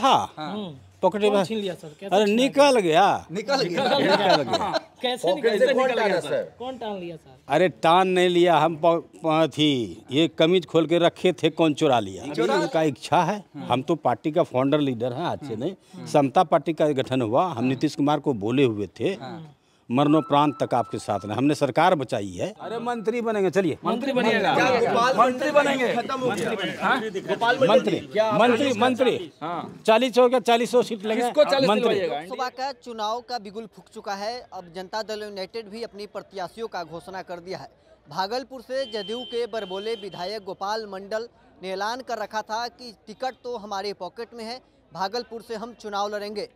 था हाँ। हम्म। पकड़े में अरे निकल गया निकल गया निकल गया हाँ। कैसे निकल गया कौन टान लिया सर अरे टान नहीं लिया हम थी ये कमीज खोल के रखे थे कौन चुरा लिया उनका इच्छा है हाँ। हम तो पार्टी का फाउंडर लीडर हैं आज से नहीं समता पार्टी का गठन हुआ हम नीतीश कुमार को बोले हुए थे मरणोपरांत तक आपके साथ रहे हमने सरकार बचाई है अरे मंत्री बनेंगे चलिए मंत्री बनेगा मंत्री बनेंगे हाँ? मंत्री मंत्री मंत्री हाँ। चालीस हो गया चालीस सौ सीट लगे मंत्री लोकसभा का चुनाव का बिगुल फूक चुका है अब जनता दल यूनाइटेड भी अपनी प्रत्याशियों का घोषणा कर दिया है भागलपुर से जदयू के बरबोले विधायक गोपाल मंडल ने ऐलान कर रखा था कि टिकट तो हमारे पॉकेट में है भागलपुर से हम चुनाव लड़ेंगे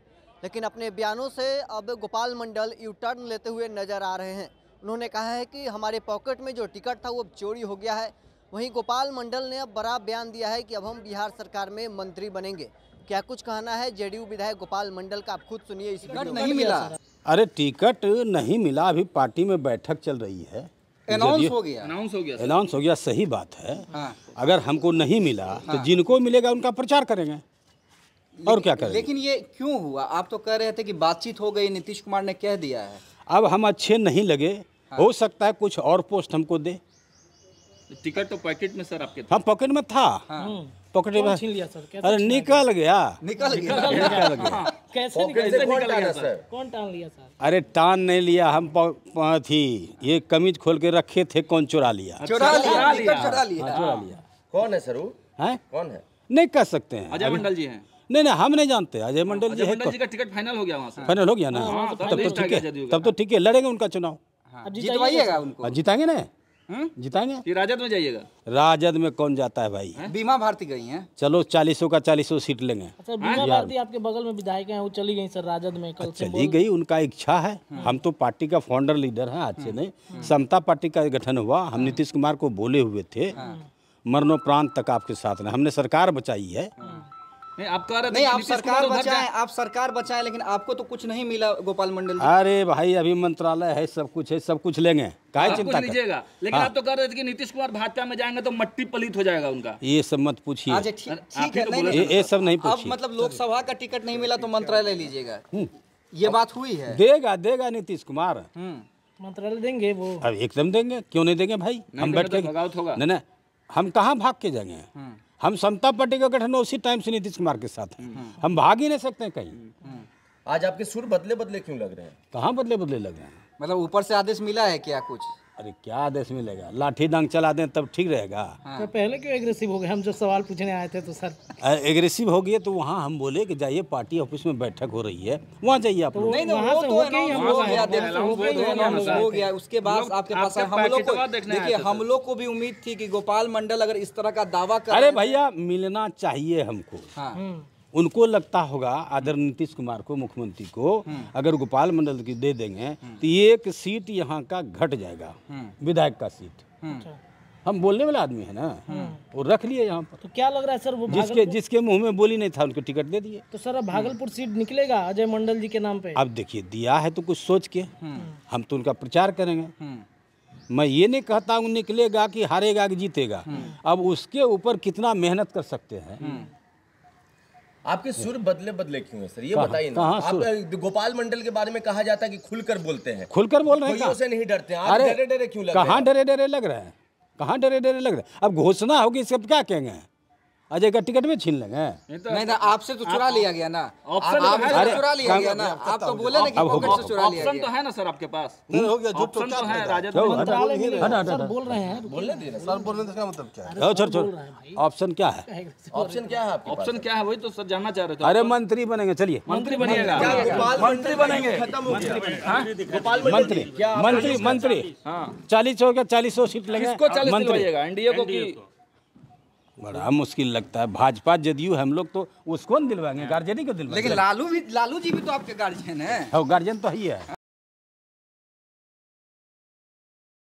लेकिन अपने बयानों से अब गोपाल मंडल यू टर्न लेते हुए नजर आ रहे हैं उन्होंने कहा है कि हमारे पॉकेट में जो टिकट था वो चोरी हो गया है वहीं गोपाल मंडल ने अब बड़ा बयान दिया है कि अब हम बिहार सरकार में मंत्री बनेंगे क्या कुछ कहना है जेडीयू विधायक गोपाल मंडल का आप खुद सुनिए इस टिकट नहीं मिला अरे टिकट नहीं मिला अभी पार्टी में बैठक चल रही है अनाउंस हो गया अनाउंस हो गया हो गया सही बात है हाँ। अगर हमको नहीं मिला तो हाँ। तो जिनको मिलेगा उनका प्रचार करेंगे और क्या करें लेकिन ये क्यों हुआ आप तो कह रहे थे कि बातचीत हो गई नीतीश कुमार ने कह दिया है अब हम अच्छे नहीं लगे हाँ। हो सकता है कुछ और पोस्ट हमको दे टिकट तो पॉकेट में सर आपके था हाँ, पॉकेट में था हाँ। हम्म। पॉकेट में छीन लिया सर अरे निकल गया निकल गया निकल गया कैसे निकल गया हाँ। सर कौन टान लिया सर अरे टान नहीं लिया हम थी ये कमीज खोल के रखे थे कौन चुरा लिया अच्छा, चुरा लिया चुरा लिया कौन है सर वो है कौन है नहीं कह सकते हैं अजय मंडल जी हैं नहीं नहीं हम नहीं जानते अजय हाँ, मंडल जी का टिकट फाइनल हो गया वहाँ फाइनल हो गया ना हाँ, हाँ, तो तो तब तो ठीक है तब तो ठीक है लड़ेंगे उनका चुनाव जितवाइएगा उनको जिताएंगे ना जिताएंगे राजद में जाइएगा राजद में कौन जाता है भाई बीमा भारती गई हैं चलो चालीसों का चालीसों सीट लेंगे अच्छा, बीमा भारती आपके बगल में विधायक हैं वो चली गई सर राजद में कल चली गई उनका इच्छा है हम तो पार्टी का फाउंडर लीडर हैं आज से नहीं समता पार्टी का गठन हुआ हम नीतीश कुमार को बोले हुए थे मरणोपरांत तक आपके साथ हमने सरकार बचाई है नहीं आप कह रहे नहीं आप सरकार बचाए आप सरकार बचाए लेकिन आपको तो कुछ नहीं मिला गोपाल मंडल अरे भाई अभी मंत्रालय है सब कुछ है सब कुछ लेंगे चिंता लीजिएगा लेकिन हाँ। आप तो कह रहे थे कि नीतीश कुमार भाजपा में जाएंगे तो मट्टी पलित हो जाएगा उनका ये सब मत पूछिए ठीक है तो ये सब नहीं अब मतलब लोकसभा का टिकट नहीं मिला तो मंत्रालय लीजिएगा हम्म। ये बात हुई है देगा देगा नीतीश कुमार हम्म। मंत्रालय देंगे वो अब एकदम देंगे क्यों नहीं देंगे भाई हम तो बैठ के नहीं हम कहाँ भाग के जाएंगे हम्म। हम समता पार्टी का गठन उसी टाइम से नीतीश कुमार के साथ है हम भाग ही नहीं सकते कहीं आज आपके सुर बदले बदले क्यों लग रहे हैं कहाँ बदले बदले लग रहे हैं मतलब ऊपर से आदेश मिला है क्या कुछ अरे क्या आदेश मिलेगा लाठी डांग चला दें तब ठीक रहेगा हाँ। तो पहले क्यों एग्रेसिव हो गए हम जो सवाल पूछने आए थे तो सर एग्रेसिव हो गए तो वहाँ हम बोले कि जाइए पार्टी ऑफिस में बैठक हो रही है वहाँ जाइए आप तो लोग तो हो गया उसके बाद आपके पास हम लोग को देखिए हम लोग को भी उम्मीद थी कि गोपाल मंडल अगर इस तरह का दावा अरे भैया मिलना चाहिए हमको हाँ। हम्म। उनको लगता होगा आदर नीतीश कुमार को मुख्यमंत्री को हम्म। अगर गोपाल मंडल की दे देंगे हम्म। तो एक सीट यहाँ का घट जाएगा हम्म। विधायक का सीट अच्छा। हम बोलने वाला आदमी है ना वो रख लिए यहाँ पर तो क्या लग रहा है सर वो जिसके जिसके मुंह में बोली नहीं था उनको टिकट दे दिए तो सर अब भागलपुर सीट निकलेगा अजय मंडल जी के नाम पे अब देखिए दिया है तो कुछ सोच के हम तो उनका प्रचार करेंगे मैं ये नहीं कहता हूँ निकलेगा कि हारेगा कि जीतेगा अब उसके ऊपर कितना मेहनत कर सकते हैं आपके सुर बदले बदले क्यों है सर ये बताइए ना आप गोपाल मंडल के बारे में कहा जाता है कि खुलकर बोलते हैं खुलकर बोल रहे हैं नहीं डरते हैं डरे डरे क्यों लग कहाँ डरे डरे लग रहे हैं कहाँ डरे डरे लग रहे हैं अब घोषणा होगी इसका क्या कहेंगे अजय का टिकट भी छीन लेंगे नहीं तो तो आपसे तो चुरा लिया गया ना ऑप्शन तो चुरा लिया गया ना आप तो बोले ना कि चुरा लिया ऑप्शन तो है ना सर आपके पास हो गया ऑप्शन तो है राजद बोल रहे हैं बोलने दे सर बोलने का मतलब क्या है छोड़ छोड़ ऑप्शन क्या है ऑप्शन क्या है ऑप्शन क्या है वही तो सर जानना चाह रहे थे अरे मंत्री बनेंगे चलिए मंत्री बनेगा मंत्री बनेंगे खत्म हो गया मंत्री हाँ? मंत्री मंत्री हाँ। चालीस हो गया चालीस सौ सीट लगेगा मंत्री एनडीए को बड़ा मुश्किल लगता है भाजपा जदयू हम लोग तो उसको दिलवाएंगे हाँ। गार्जियन ही को दिलवाएंगे लेकिन लालू भी लालू जी भी तो आपके गार्जियन है हाँ, गार्जियन तो ही है